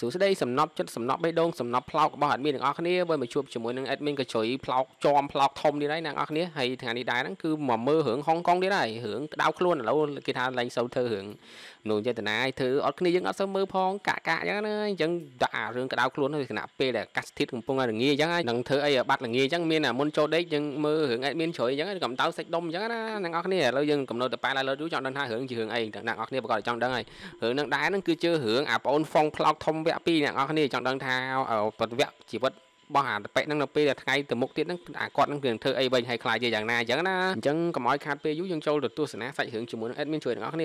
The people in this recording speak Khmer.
សួស្តីសំណប់ចិត្តសំណប់បេះដូងសំណប់ផ្លោករបស់អត់មានទាំងអស់គ្នាបើមកជួបជាមួយនឹង admin កញ្ជុយផ្លោកជាប់ផ្លោកធំនេះដែរអ្នកនរគ្នាហើយថ្ងៃនេះដែរហ្នឹងគឺមកមើលរឿងហុងកុងនេះដែររឿងក្តៅខ្លួនឥឡូវគេថាឡើងសូវធ្វើរឿងនោះចេតនាឲ្យធ្វើអត់គ្នាយើងអត់សូវមើលផងកាក់កាក់អញ្ចឹងណាអញ្ចឹងដាក់អារឿងក្តៅខ្លួននៅគណៈពេលដែលកាសធាតកំពុងតែរងាអញ្ចឹងនឹងធ្វើអីបាត់រងាអញ្ចឹងមានមុនចូលដេកយើងមើលរឿង admin ជ្រុយអញ្ចឹងកំដៅសាច់ដុំអញ្ចឹងណាអ្នកនរគ្នាឥឡូវយើងកំណត់តប៉ែឡើយលើយូរចង់ដឹងថារឿងជារឿងអីទាំងអ្នកនរគ្នាប្រកាសចង់ដឹងហើយរឿងនឹងដែរហ្នឹងគឺជារឿងអាប្អូនហ្វុងផ្លោកធំវគ្គ2អ្នកនរគ្នាចង់ដឹងថាវគ្គជីវិតបោះអាតប៉ិហ្នឹងនៅពេលដែលថ្ងៃទៅមុខទៀតហ្នឹងអាគាត់នឹងរឿងធ្វើអីវិញហើយខ្លាចជាយ៉ាងណាអញ្ចឹងណាអញ្ចឹងកុំឲ្យខាតពេលយូរយើងចូលទៅទស្សនាសាច់រឿងជាមួយនឹងអេដមីនជួយទាំងអស់គ្នា